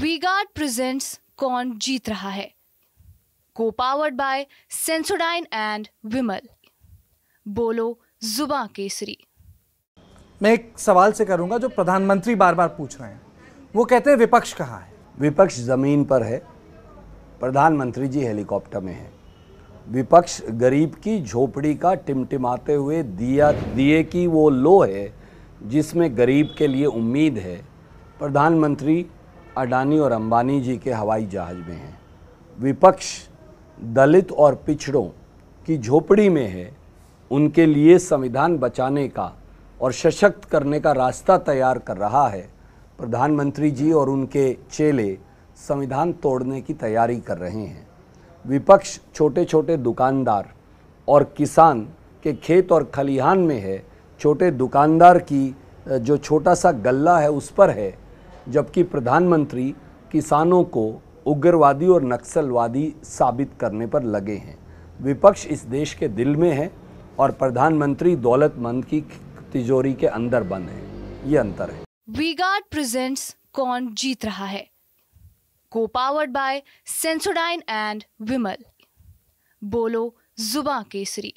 V-Guard presents कौन जीत रहा है को powered by Sensodyne and Vimal बोलो जुबा केसरी मैं एक सवाल से करूंगा जो प्रधानमंत्री बार बार पूछ रहे हैं वो कहते हैं विपक्ष कहाँ है विपक्ष ज़मीन पर है प्रधानमंत्री जी हेलीकॉप्टर में है विपक्ष गरीब की झोपड़ी का टिमटिमाते हुए दिया दिए की वो लो है जिसमें गरीब के लिए उम्मीद है प्रधानमंत्री अडानी और अंबानी जी के हवाई जहाज में है विपक्ष दलित और पिछड़ों की झोपड़ी में है उनके लिए संविधान बचाने का और सशक्त करने का रास्ता तैयार कर रहा है प्रधानमंत्री जी और उनके चेले संविधान तोड़ने की तैयारी कर रहे हैं विपक्ष छोटे छोटे दुकानदार और किसान के खेत और खलिहान में है छोटे दुकानदार की जो छोटा सा गल्ला है उस पर है जबकि प्रधानमंत्री किसानों को उग्रवादी और नक्सलवादी साबित करने पर लगे हैं विपक्ष इस देश के दिल में है और प्रधानमंत्री दौलतमंद की तिजोरी के अंदर बंद है ये अंतर है वीगार्ड प्रेजेंट्स कौन जीत रहा है को powered by Sensodyne and Vimal बोलो जुबा केसरी